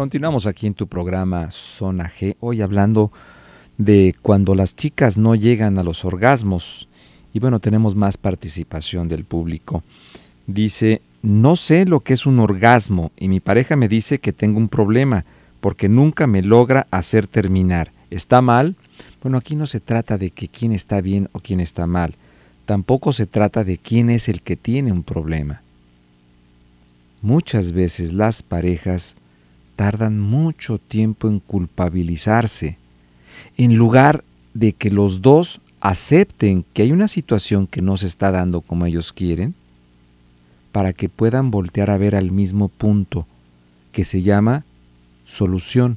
Continuamos aquí en tu programa Zona G, hoy hablando de cuando las chicas no llegan a los orgasmos. Y bueno, tenemos más participación del público. Dice, no sé lo que es un orgasmo y mi pareja me dice que tengo un problema porque nunca me logra hacer terminar. ¿Está mal? Bueno, aquí no se trata de que quién está bien o quién está mal. Tampoco se trata de quién es el que tiene un problema. Muchas veces las parejas tardan mucho tiempo en culpabilizarse, en lugar de que los dos acepten que hay una situación que no se está dando como ellos quieren, para que puedan voltear a ver al mismo punto, que se llama solución,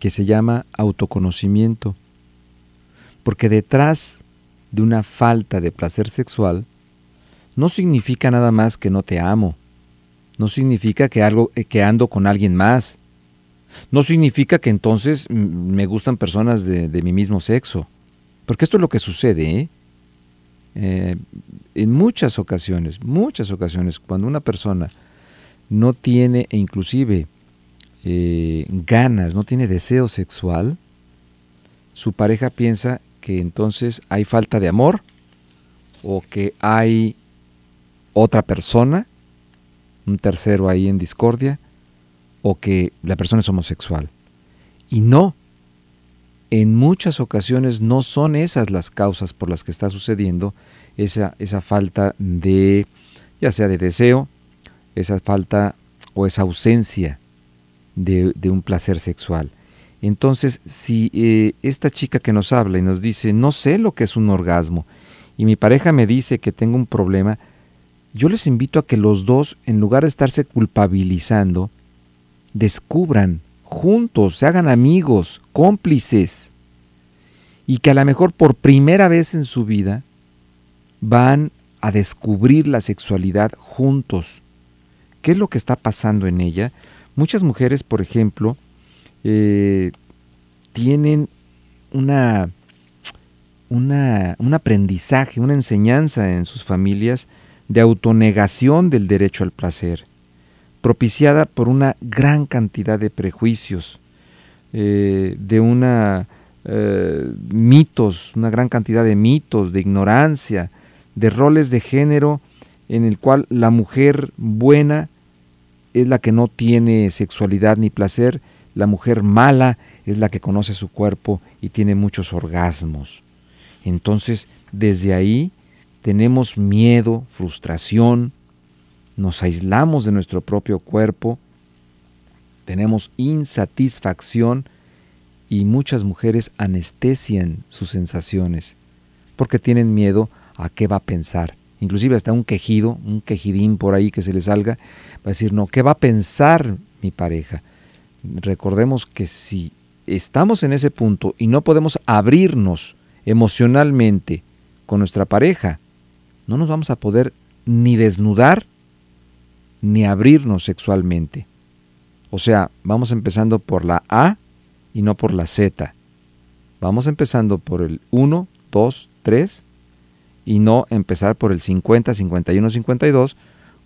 que se llama autoconocimiento. Porque detrás de una falta de placer sexual no significa nada más que no te amo, no significa que, algo, eh, que ando con alguien más. No significa que entonces me gustan personas de, mi mismo sexo. Porque esto es lo que sucede, ¿eh? Eh, en muchas ocasiones, muchas ocasiones, cuando una persona no tiene e inclusive ganas, no tiene deseo sexual, su pareja piensa que entonces hay falta de amor o que hay otra persona un tercero ahí en discordia o que la persona es homosexual. Y no, en muchas ocasiones no son esas las causas por las que está sucediendo esa, esa falta de, ya sea de deseo, esa falta o esa ausencia de, un placer sexual. Entonces, si eh, esta chica que nos habla y nos dice, no sé lo que es un orgasmo, y mi pareja me dice que tengo un problema, yo les invito a que los dos, en lugar de estarse culpabilizando, descubran juntos, se hagan amigos, cómplices, y que a lo mejor por primera vez en su vida van a descubrir la sexualidad juntos. ¿Qué es lo que está pasando en ella? Muchas mujeres, por ejemplo, eh, tienen una, un aprendizaje, una enseñanza en sus familias de autonegación del derecho al placer, propiciada por una gran cantidad de prejuicios, eh, de una eh, mitos, una gran cantidad de mitos, de ignorancia, de roles de género en el cual la mujer buena es la que no tiene sexualidad ni placer, la mujer mala es la que conoce su cuerpo y tiene muchos orgasmos. Entonces, desde ahí tenemos miedo, frustración, nos aislamos de nuestro propio cuerpo, tenemos insatisfacción y muchas mujeres anestesian sus sensaciones porque tienen miedo a qué va a pensar. Inclusive hasta un quejido, un quejidín por ahí que se le salga, va a decir, no, ¿qué va a pensar mi pareja? Recordemos que si estamos en ese punto y no podemos abrirnos emocionalmente con nuestra pareja, no nos vamos a poder ni desnudar ni abrirnos sexualmente. O sea, vamos empezando por la A y no por la Z. Vamos empezando por el 1, 2, 3 y no empezar por el 50, 51, 52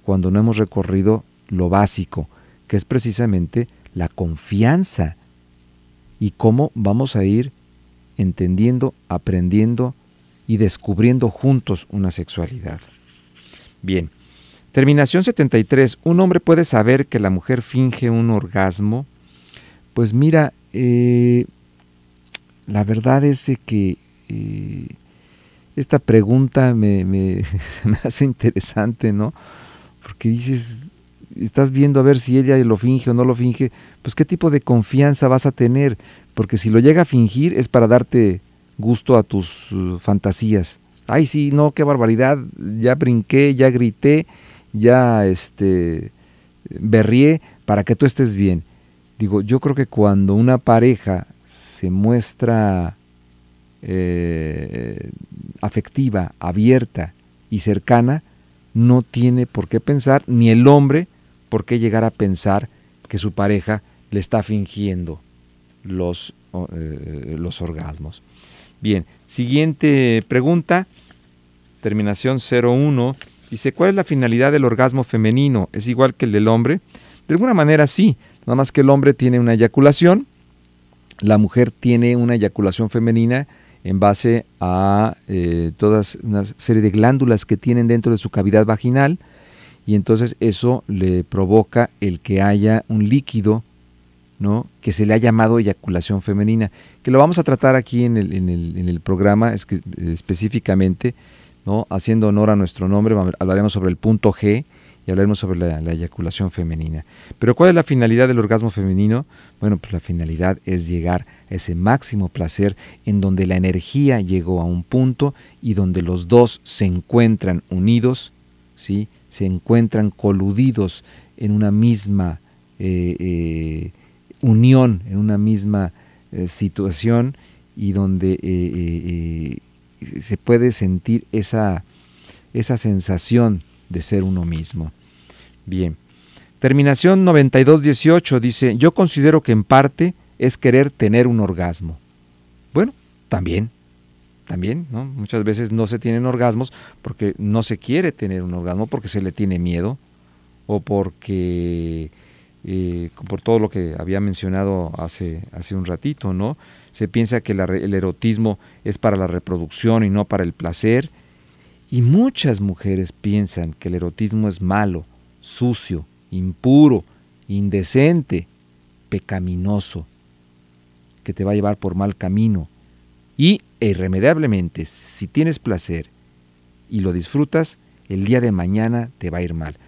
cuando no hemos recorrido lo básico, que es precisamente la confianza y cómo vamos a ir entendiendo, aprendiendo, y descubriendo juntos una sexualidad. Bien, terminación 73. ¿Un hombre puede saber que la mujer finge un orgasmo? Pues mira, eh, la verdad es que eh, esta pregunta me, me hace interesante, ¿no? Porque dices, estás viendo a ver si ella lo finge o no lo finge, pues qué tipo de confianza vas a tener, porque si lo llega a fingir es para darte gusto a tus eh, fantasías. Ay, sí, no, qué barbaridad, ya brinqué, ya grité, ya este berrié para que tú estés bien. Digo, yo creo que cuando una pareja se muestra eh, afectiva, abierta y cercana, no tiene por qué pensar, ni el hombre por qué llegar a pensar que su pareja le está fingiendo los, eh, los orgasmos. Bien, siguiente pregunta, terminación 01, dice, ¿cuál es la finalidad del orgasmo femenino? ¿Es igual que el del hombre? De alguna manera sí, nada más que el hombre tiene una eyaculación, la mujer tiene una eyaculación femenina en base a toda eh, todas una serie de glándulas que tienen dentro de su cavidad vaginal y entonces eso le provoca el que haya un líquido que se le ha llamado eyaculación femenina, que lo vamos a tratar aquí en el, programa eh, específicamente, ¿no? haciendo honor a nuestro nombre, hablaremos sobre el punto G y hablaremos sobre la, eyaculación femenina. Pero ¿cuál es la finalidad del orgasmo femenino? Bueno, pues la finalidad es llegar a ese máximo placer en donde la energía llegó a un punto y donde los dos se encuentran unidos, ¿sí? se encuentran coludidos en una misma... Eh, eh, unión en una misma eh, situación y donde eh, eh, se puede sentir esa, esa sensación de ser uno mismo. Bien. Terminación 9218 dice, yo considero que en parte es querer tener un orgasmo. Bueno, también, también, ¿no? Muchas veces no se tienen orgasmos porque no se quiere tener un orgasmo, porque se le tiene miedo o porque eh, por todo lo que había mencionado hace, hace un ratito, ¿no? Se piensa que el erotismo es para la reproducción y no para el placer. Y muchas mujeres piensan que el erotismo es malo, sucio, impuro, indecente, pecaminoso, que te va a llevar por mal camino. Y e irremediablemente, si tienes placer y lo disfrutas, el día de mañana te va a ir mal.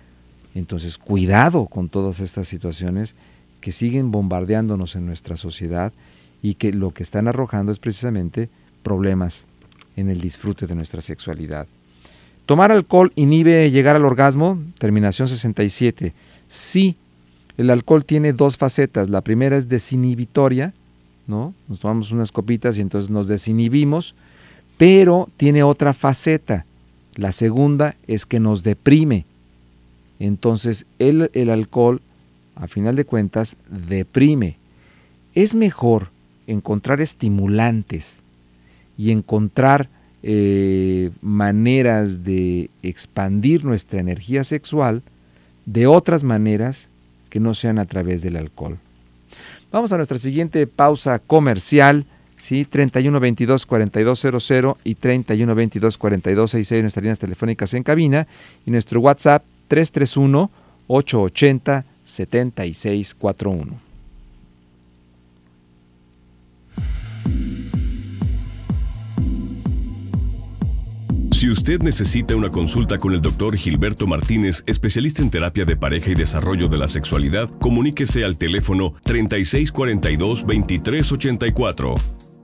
Entonces, cuidado con todas estas situaciones que siguen bombardeándonos en nuestra sociedad y que lo que están arrojando es precisamente problemas en el disfrute de nuestra sexualidad. ¿Tomar alcohol inhibe llegar al orgasmo? Terminación 67. Sí, el alcohol tiene dos facetas. La primera es desinhibitoria, ¿no? Nos tomamos unas copitas y entonces nos desinhibimos, pero tiene otra faceta. La segunda es que nos deprime. Entonces el, alcohol, a final de cuentas, deprime. Es mejor encontrar estimulantes y encontrar eh, maneras de expandir nuestra energía sexual de otras maneras que no sean a través del alcohol. Vamos a nuestra siguiente pausa comercial. ¿sí? 3122-4200 y 3122-4266 nuestras líneas telefónicas en cabina y nuestro WhatsApp 331-880-7641. Si usted necesita una consulta con el doctor Gilberto Martínez, especialista en terapia de pareja y desarrollo de la sexualidad, comuníquese al teléfono 3642-2384.